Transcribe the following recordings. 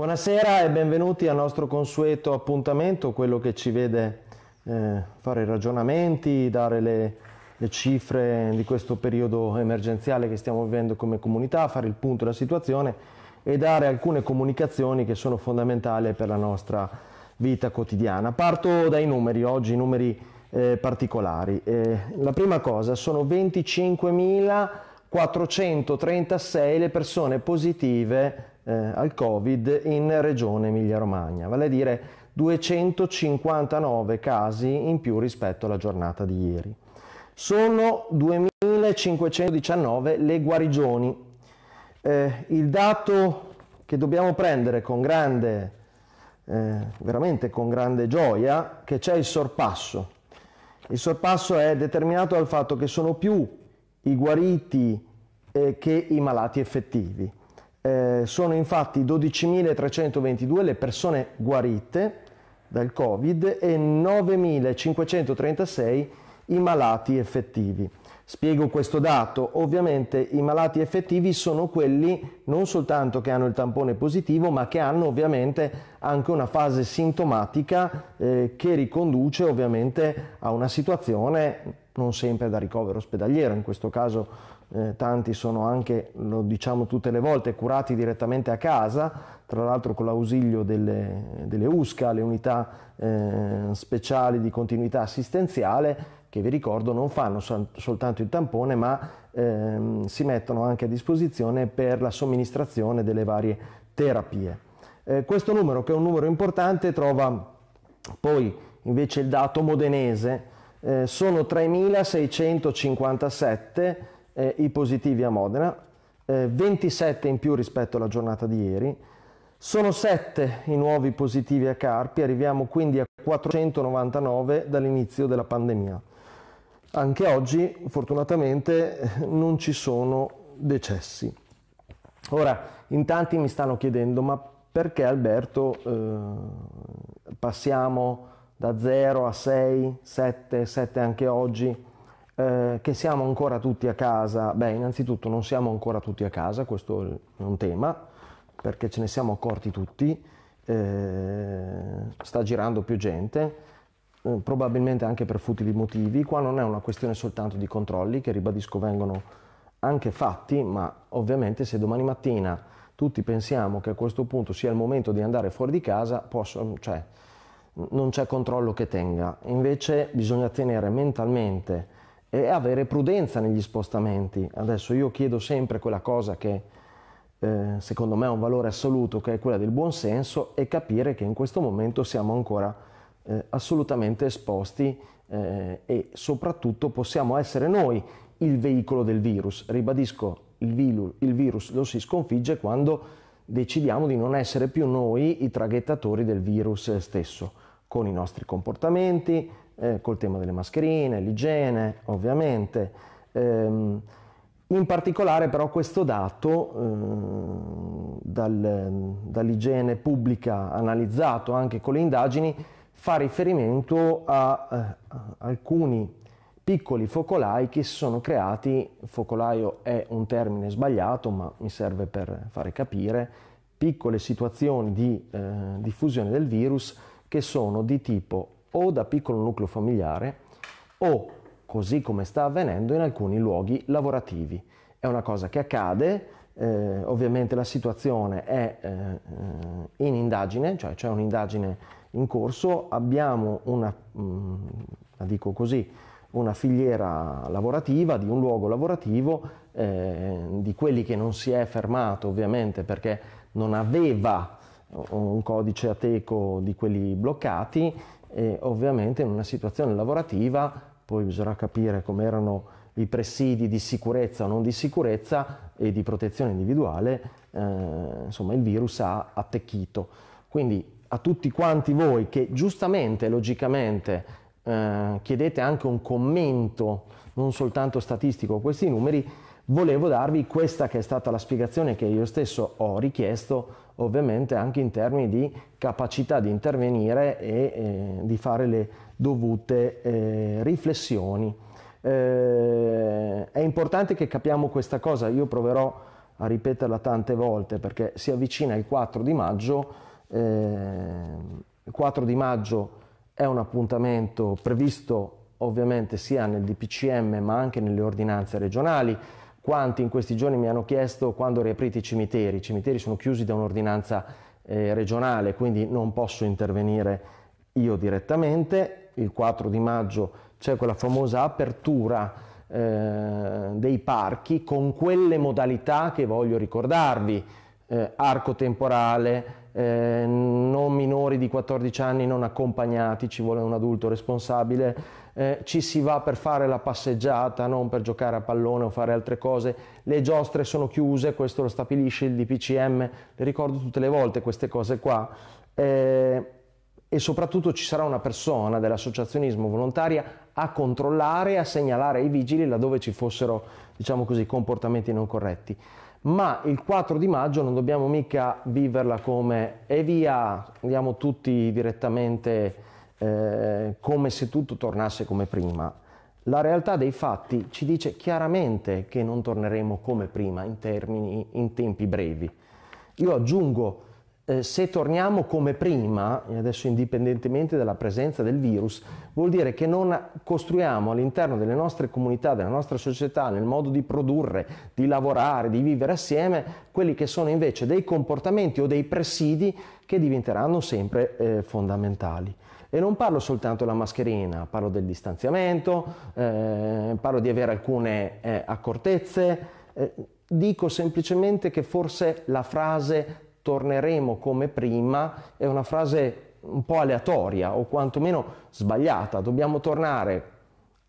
Buonasera e benvenuti al nostro consueto appuntamento, quello che ci vede eh, fare i ragionamenti, dare le, le, cifre di questo periodo emergenziale che stiamo vivendo come comunità, fare il punto della situazione e dare alcune comunicazioni che sono fondamentali per la nostra vita quotidiana. Parto dai numeri, oggi numeri eh, particolari. Eh, la prima cosa sono 25.436 le persone positive eh, al Covid in Regione Emilia-Romagna, vale a dire 259 casi in più rispetto alla giornata di ieri. Sono 2519 le guarigioni. Eh, il dato che dobbiamo prendere con grande, eh, veramente con grande gioia, che c'è il sorpasso. Il sorpasso è determinato dal fatto che sono più i guariti eh, che i malati effettivi. Eh, sono infatti 12.322 le persone guarite dal Covid e 9.536 i malati effettivi. Spiego questo dato, ovviamente i malati effettivi sono quelli non soltanto che hanno il tampone positivo, ma che hanno ovviamente anche una fase sintomatica eh, che riconduce ovviamente a una situazione non sempre da ricovero ospedaliero, in questo caso eh, tanti sono anche, lo diciamo tutte le volte, curati direttamente a casa, tra l'altro con l'ausilio delle, delle USCA, le unità eh, speciali di continuità assistenziale, che vi ricordo non fanno soltanto il tampone ma ehm, si mettono anche a disposizione per la somministrazione delle varie terapie. Eh, questo numero, che è un numero importante, trova poi invece il dato modenese, eh, sono 3.657 eh, i positivi a Modena, eh, 27 in più rispetto alla giornata di ieri. Sono 7 i nuovi positivi a Carpi, arriviamo quindi a 499 dall'inizio della pandemia. Anche oggi, fortunatamente, non ci sono decessi. Ora, in tanti mi stanno chiedendo, ma perché Alberto eh, passiamo da 0 a 6, 7, 7 anche oggi? Eh, che siamo ancora tutti a casa, beh innanzitutto non siamo ancora tutti a casa, questo è un tema, perché ce ne siamo accorti tutti, eh, sta girando più gente, eh, probabilmente anche per futili motivi, qua non è una questione soltanto di controlli che ribadisco vengono anche fatti, ma ovviamente se domani mattina tutti pensiamo che a questo punto sia il momento di andare fuori di casa, posso, cioè, non c'è controllo che tenga, invece bisogna tenere mentalmente e avere prudenza negli spostamenti. Adesso io chiedo sempre quella cosa che eh, secondo me è un valore assoluto, che è quella del buonsenso, e capire che in questo momento siamo ancora eh, assolutamente esposti eh, e soprattutto possiamo essere noi il veicolo del virus. Ribadisco, il, vilu, il virus lo si sconfigge quando decidiamo di non essere più noi i traghettatori del virus stesso, con i nostri comportamenti, eh, col tema delle mascherine, l'igiene ovviamente. Ehm, in particolare però questo dato eh, dal, dall'igiene pubblica analizzato anche con le indagini fa riferimento a, a eh, alcuni piccoli focolai che si sono creati, focolaio è un termine sbagliato ma mi serve per fare capire, piccole situazioni di eh, diffusione del virus che sono di tipo o da piccolo nucleo familiare o, così come sta avvenendo, in alcuni luoghi lavorativi. È una cosa che accade, eh, ovviamente la situazione è eh, in indagine, cioè c'è un'indagine in corso, abbiamo una, mh, mm, la dico così, una filiera lavorativa, di un luogo lavorativo, eh, di quelli che non si è fermato ovviamente perché non aveva un codice ateco di quelli bloccati, e ovviamente in una situazione lavorativa poi bisognerà capire come erano i presidi di sicurezza o non di sicurezza e di protezione individuale, eh, insomma il virus ha attecchito. Quindi a tutti quanti voi che giustamente, logicamente, eh, chiedete anche un commento, non soltanto statistico, a questi numeri, volevo darvi questa che è stata la spiegazione che io stesso ho richiesto ovviamente anche in termini di capacità di intervenire e eh, di fare le dovute eh, riflessioni. Eh, è importante che capiamo questa cosa, io proverò a ripeterla tante volte perché si avvicina il 4 di maggio, il eh, 4 di maggio è un appuntamento previsto ovviamente sia nel DPCM ma anche nelle ordinanze regionali, quanti in questi giorni mi hanno chiesto quando riaprite i cimiteri. I cimiteri sono chiusi da un'ordinanza eh, regionale, quindi non posso intervenire io direttamente. Il 4 di maggio c'è quella famosa apertura eh, dei parchi con quelle modalità che voglio ricordarvi, eh, arco temporale, eh, non minori di 14 anni non accompagnati, ci vuole un adulto responsabile, eh, ci si va per fare la passeggiata, non per giocare a pallone o fare altre cose, le giostre sono chiuse, questo lo stabilisce il DPCM, le ricordo tutte le volte queste cose qua, eh, e soprattutto ci sarà una persona dell'associazionismo volontaria a controllare e a segnalare ai vigili laddove ci fossero, diciamo così, comportamenti non corretti ma il 4 di maggio non dobbiamo mica viverla come e via, andiamo tutti direttamente eh, come se tutto tornasse come prima. La realtà dei fatti ci dice chiaramente che non torneremo come prima in, termini, in tempi brevi. Io aggiungo eh, se torniamo come prima, adesso indipendentemente dalla presenza del virus, vuol dire che non costruiamo all'interno delle nostre comunità, della nostra società, nel modo di produrre, di lavorare, di vivere assieme, quelli che sono invece dei comportamenti o dei presidi che diventeranno sempre eh, fondamentali. E non parlo soltanto della mascherina, parlo del distanziamento, eh, parlo di avere alcune eh, accortezze. Eh, dico semplicemente che forse la frase torneremo come prima è una frase un po' aleatoria o quantomeno sbagliata. Dobbiamo tornare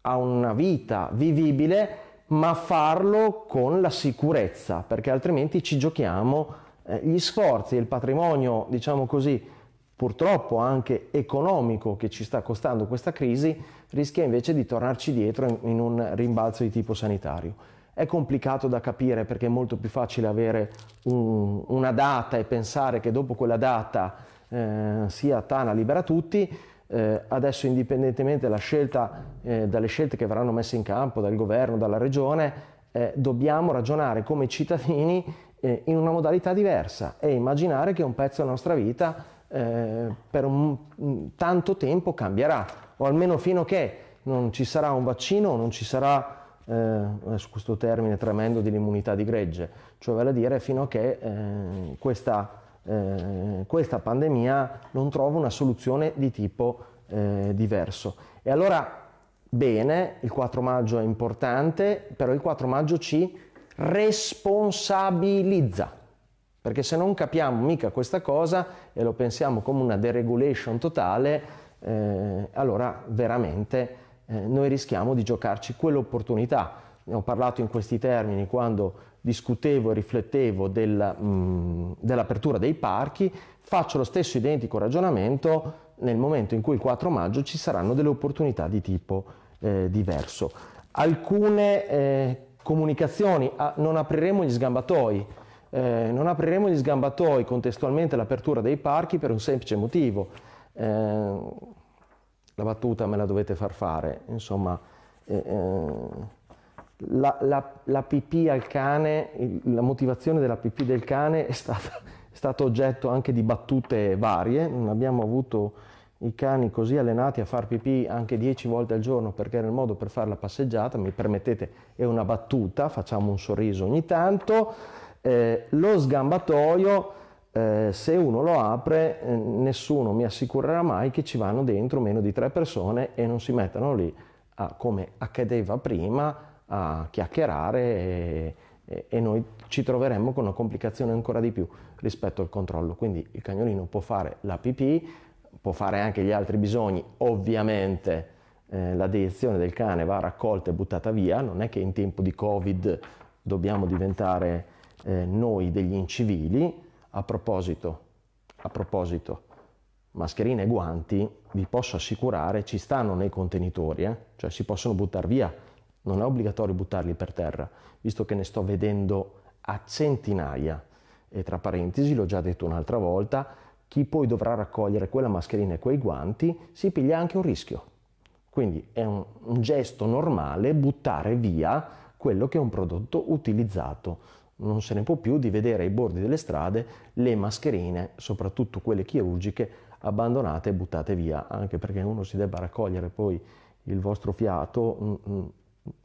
a una vita vivibile, ma farlo con la sicurezza, perché altrimenti ci giochiamo eh, gli sforzi, il patrimonio, diciamo così, purtroppo anche economico che ci sta costando questa crisi, rischia invece di tornarci dietro in un rimbalzo di tipo sanitario. È complicato da capire perché è molto più facile avere un, una data e pensare che dopo quella data eh, sia Tana libera tutti, eh, adesso indipendentemente scelta, eh, dalle scelte che verranno messe in campo dal governo, dalla regione, eh, dobbiamo ragionare come cittadini eh, in una modalità diversa e immaginare che un pezzo della nostra vita eh, per un, tanto tempo cambierà, o almeno fino a che non ci sarà un vaccino, non ci sarà eh, su questo termine tremendo dell'immunità di gregge, cioè vale a dire fino a che eh, questa, eh, questa, pandemia non trova una soluzione di tipo eh, diverso. E allora, bene, il 4 maggio è importante, però il 4 maggio ci responsabilizza. Perché se non capiamo mica questa cosa e lo pensiamo come una deregulation totale, eh, allora veramente eh, noi rischiamo di giocarci quell'opportunità. Ne ho parlato in questi termini quando discutevo e riflettevo del, mh, mm, dell'apertura dei parchi, faccio lo stesso identico ragionamento nel momento in cui il 4 maggio ci saranno delle opportunità di tipo eh, diverso. Alcune eh, comunicazioni, ah, non apriremo gli sgambatoi, eh, non apriremo gli sgambatoi contestualmente all'apertura dei parchi per un semplice motivo. Eh, la battuta me la dovete far fare, insomma, eh, eh, la, la, la, pipì al cane, il, la motivazione della pipì del cane è stata, è stata, oggetto anche di battute varie, non abbiamo avuto i cani così allenati a far pipì anche dieci volte al giorno perché era il modo per fare la passeggiata, mi permettete, è una battuta, facciamo un sorriso ogni tanto, eh, lo sgambatoio eh, se uno lo apre eh, nessuno mi assicurerà mai che ci vanno dentro meno di tre persone e non si mettano lì a, come accadeva prima a chiacchierare e, e, e, noi ci troveremmo con una complicazione ancora di più rispetto al controllo quindi il cagnolino può fare la pipì può fare anche gli altri bisogni ovviamente eh, la deiezione del cane va raccolta e buttata via non è che in tempo di covid dobbiamo diventare eh, noi degli incivili a proposito, a proposito, mascherine e guanti, vi posso assicurare, ci stanno nei contenitori, eh? cioè si possono buttare via, non è obbligatorio buttarli per terra, visto che ne sto vedendo a centinaia. E tra parentesi, l'ho già detto un'altra volta, chi poi dovrà raccogliere quella mascherina e quei guanti si piglia anche un rischio. Quindi è un, un gesto normale buttare via quello che è un prodotto utilizzato non se ne può più di vedere ai bordi delle strade le mascherine, soprattutto quelle chirurgiche, abbandonate e buttate via, anche perché uno si debba raccogliere poi il vostro fiato, mm, mm,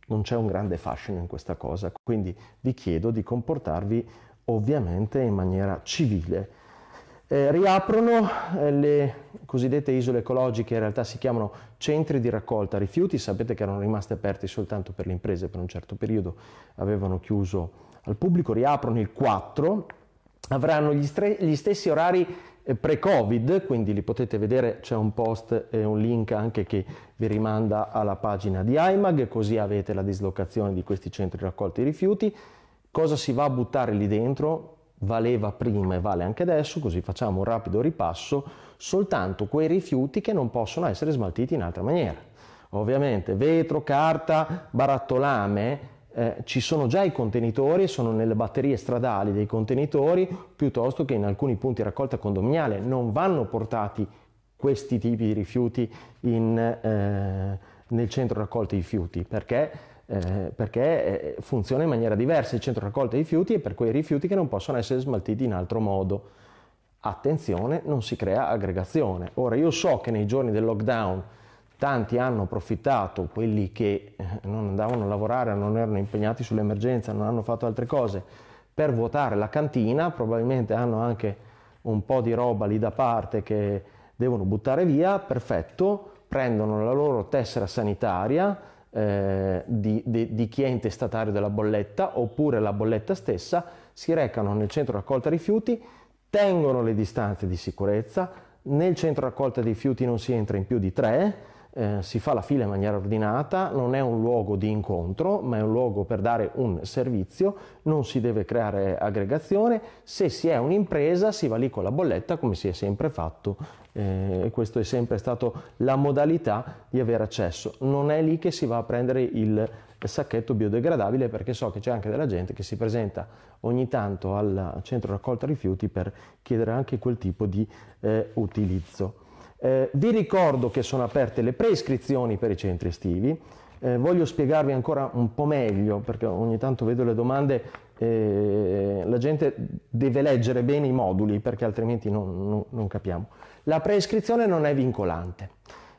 non c'è un grande fascino in questa cosa, quindi vi chiedo di comportarvi ovviamente in maniera civile. Eh, riaprono eh, le cosiddette isole ecologiche, in realtà si chiamano centri di raccolta rifiuti, sapete che erano rimaste aperti soltanto per le imprese per un certo periodo, avevano chiuso al pubblico riaprono il 4, avranno gli, stre- gli stessi orari eh, pre-Covid, quindi li potete vedere, c'è un post e un link anche che vi rimanda alla pagina di IMAG, così avete la dislocazione di questi centri raccolti rifiuti. Cosa si va a buttare lì dentro? Valeva prima e vale anche adesso, così facciamo un rapido ripasso, soltanto quei rifiuti che non possono essere smaltiti in altra maniera. Ovviamente vetro, carta, barattolame, eh, ci sono già i contenitori, sono nelle batterie stradali dei contenitori, piuttosto che in alcuni punti di raccolta condominiale. Non vanno portati questi tipi di rifiuti in, eh, nel centro raccolta rifiuti, perché eh, perché eh, funziona in maniera diversa il centro raccolta rifiuti e per quei rifiuti che non possono essere smaltiti in altro modo. Attenzione, non si crea aggregazione. Ora io so che nei giorni del lockdown Tanti hanno approfittato, quelli che eh, non andavano a lavorare, non erano impegnati sull'emergenza, non hanno fatto altre cose, per vuotare la cantina, probabilmente hanno anche un po' di roba lì da parte che devono buttare via, perfetto, prendono la loro tessera sanitaria eh, di, di, di chi è intestatario della bolletta oppure la bolletta stessa, si recano nel centro raccolta rifiuti, tengono le distanze di sicurezza, nel centro raccolta dei rifiuti non si entra in più di tre, eh, si fa la fila in maniera ordinata, non è un luogo di incontro, ma è un luogo per dare un servizio, non si deve creare aggregazione, se si è un'impresa si va lì con la bolletta come si è sempre fatto eh, e questa è sempre stata la modalità di avere accesso, non è lì che si va a prendere il sacchetto biodegradabile perché so che c'è anche della gente che si presenta ogni tanto al centro raccolta rifiuti per chiedere anche quel tipo di eh, utilizzo. Eh, vi ricordo che sono aperte le preiscrizioni per i centri estivi. Eh, voglio spiegarvi ancora un po' meglio perché ogni tanto vedo le domande, eh, la gente deve leggere bene i moduli perché altrimenti non, non, non capiamo. La preiscrizione non è vincolante.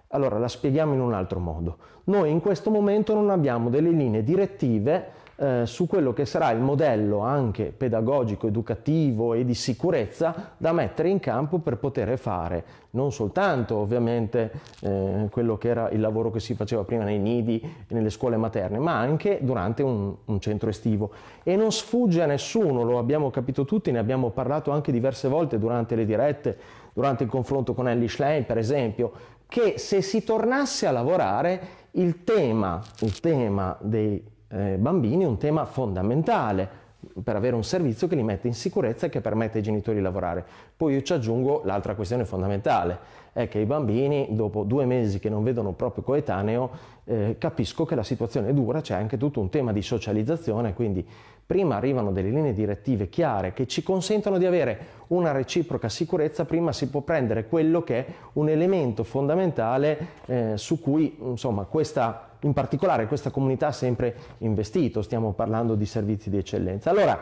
Allora la spieghiamo in un altro modo. Noi in questo momento non abbiamo delle linee direttive eh, su quello che sarà il modello anche pedagogico, educativo e di sicurezza da mettere in campo per poter fare non soltanto ovviamente eh, quello che era il lavoro che si faceva prima nei nidi e nelle scuole materne, ma anche durante un, un centro estivo. E non sfugge a nessuno, lo abbiamo capito tutti, ne abbiamo parlato anche diverse volte durante le dirette, durante il confronto con Ellie Schlein per esempio, che se si tornasse a lavorare il tema, il tema dei eh, bambini è un tema fondamentale per avere un servizio che li mette in sicurezza e che permette ai genitori di lavorare. Poi io ci aggiungo l'altra questione fondamentale, è che i bambini dopo due mesi che non vedono proprio coetaneo eh, capisco che la situazione è dura, c'è anche tutto un tema di socializzazione, quindi prima arrivano delle linee direttive chiare che ci consentono di avere una reciproca sicurezza, prima si può prendere quello che è un elemento fondamentale eh, su cui insomma questa in particolare questa comunità ha sempre investito, stiamo parlando di servizi di eccellenza. Allora,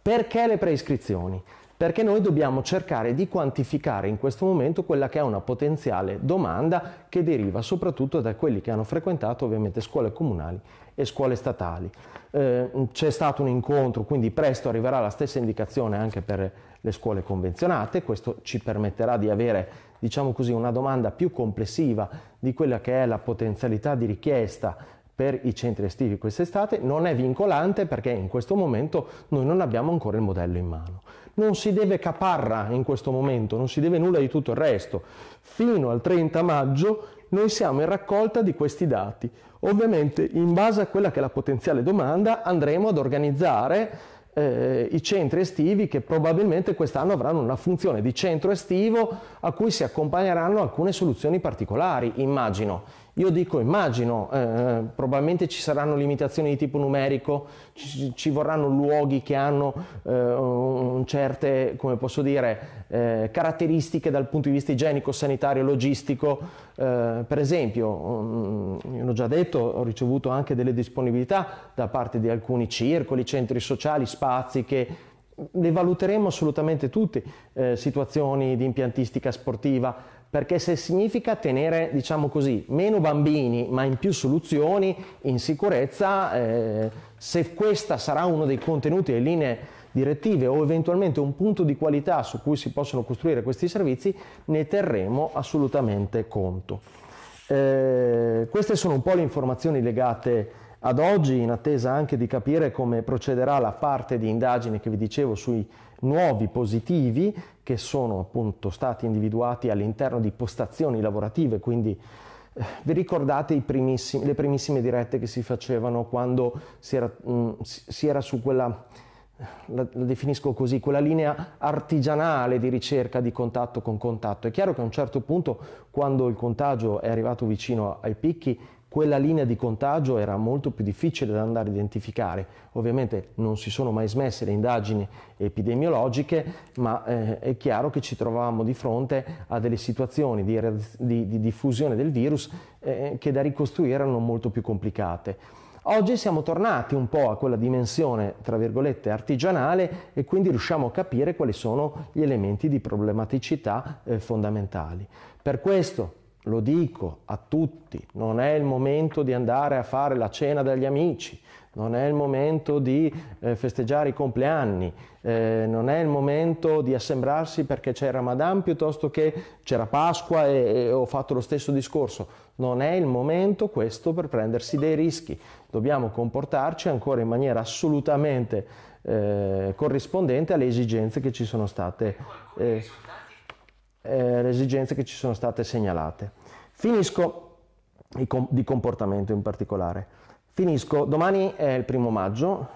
perché le preiscrizioni? Perché noi dobbiamo cercare di quantificare in questo momento quella che è una potenziale domanda che deriva soprattutto da quelli che hanno frequentato ovviamente scuole comunali e scuole statali. Eh, c'è stato un incontro, quindi presto arriverà la stessa indicazione anche per le scuole convenzionate, questo ci permetterà di avere diciamo così, una domanda più complessiva di quella che è la potenzialità di richiesta per i centri estivi quest'estate, non è vincolante perché in questo momento noi non abbiamo ancora il modello in mano. Non si deve caparra in questo momento, non si deve nulla di tutto il resto. Fino al 30 maggio noi siamo in raccolta di questi dati. Ovviamente in base a quella che è la potenziale domanda andremo ad organizzare eh, i centri estivi che probabilmente quest'anno avranno una funzione di centro estivo a cui si accompagneranno alcune soluzioni particolari, immagino. Io dico, immagino, eh, eh, probabilmente ci saranno limitazioni di tipo numerico, ci, ci vorranno luoghi che hanno eh, certe, come posso dire, eh, caratteristiche dal punto di vista igienico, sanitario, logistico. Eh, per esempio, mm, io l'ho già detto, ho ricevuto anche delle disponibilità da parte di alcuni circoli, centri sociali, spazi che le valuteremo assolutamente tutti, eh, situazioni di impiantistica sportiva, perché se significa tenere, diciamo così, meno bambini ma in più soluzioni, in sicurezza, eh, se questo sarà uno dei contenuti e linee direttive o eventualmente un punto di qualità su cui si possono costruire questi servizi, ne terremo assolutamente conto. Eh, queste sono un po' le informazioni legate ad oggi, in attesa anche di capire come procederà la parte di indagine che vi dicevo sui nuovi positivi che sono appunto stati individuati all'interno di postazioni lavorative, quindi eh, vi ricordate primissimi, le primissime dirette che si facevano quando si era, mm, si era su quella, la, la definisco così, quella linea artigianale di ricerca di contatto con contatto. È chiaro che a un certo punto, quando il contagio è arrivato vicino ai picchi, quella linea di contagio era molto più difficile da andare a identificare. Ovviamente non si sono mai smesse le indagini epidemiologiche, ma eh, è chiaro che ci trovavamo di fronte a delle situazioni di, di, di diffusione del virus eh, che da ricostruire erano molto più complicate. Oggi siamo tornati un po' a quella dimensione, tra virgolette, artigianale e quindi riusciamo a capire quali sono gli elementi di problematicità eh, fondamentali. Per questo lo dico a tutti, non è il momento di andare a fare la cena dagli amici, non è il momento di eh, festeggiare i compleanni, eh, non è il momento di assembrarsi perché c'è Ramadan piuttosto che c'era Pasqua e, e ho fatto lo stesso discorso. Non è il momento questo per prendersi dei rischi. Dobbiamo comportarci ancora in maniera assolutamente eh, corrispondente alle esigenze che ci sono state. Eh, eh, le esigenze che ci sono state segnalate. Finisco di comportamento in particolare. Finisco, domani è il primo maggio,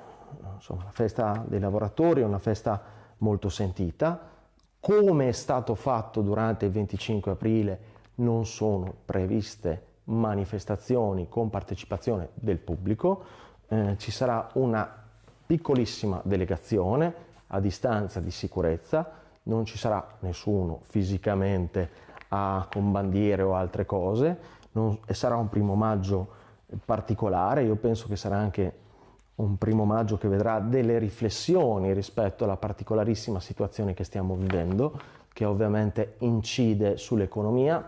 insomma, la festa dei lavoratori, è una festa molto sentita. Come è stato fatto durante il 25 aprile non sono previste manifestazioni con partecipazione del pubblico, eh, ci sarà una piccolissima delegazione a distanza di sicurezza, non ci sarà nessuno fisicamente a, con bandiere o altre cose non, e sarà un primo maggio particolare, io penso che sarà anche un primo maggio che vedrà delle riflessioni rispetto alla particolarissima situazione che stiamo vivendo, che ovviamente incide sull'economia,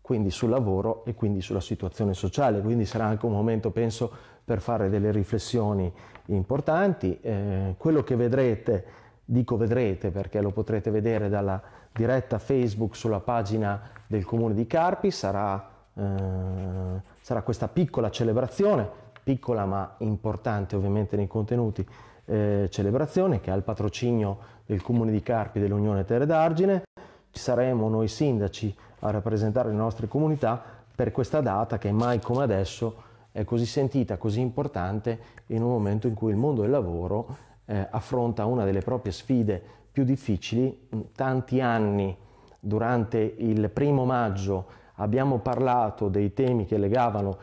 quindi sul lavoro e quindi sulla situazione sociale, quindi sarà anche un momento, penso, per fare delle riflessioni importanti. Eh, quello che vedrete dico vedrete perché lo potrete vedere dalla diretta Facebook sulla pagina del comune di Carpi, sarà, eh, sarà questa piccola celebrazione, piccola ma importante ovviamente nei contenuti, eh, celebrazione che ha il patrocinio del comune di Carpi dell'Unione Terre d'Argine, ci saremo noi sindaci a rappresentare le nostre comunità per questa data che mai come adesso è così sentita, così importante in un momento in cui il mondo del lavoro eh, affronta una delle proprie sfide più difficili. Tanti anni durante il primo maggio abbiamo parlato dei temi che legavano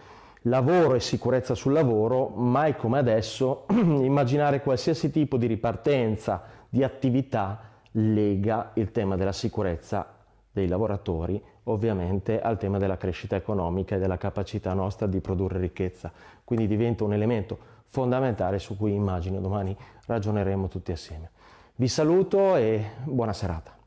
lavoro e sicurezza sul lavoro, mai come adesso immaginare qualsiasi tipo di ripartenza di attività lega il tema della sicurezza dei lavoratori ovviamente al tema della crescita economica e della capacità nostra di produrre ricchezza. Quindi diventa un elemento fondamentale su cui immagino domani ragioneremo tutti assieme. Vi saluto e buona serata.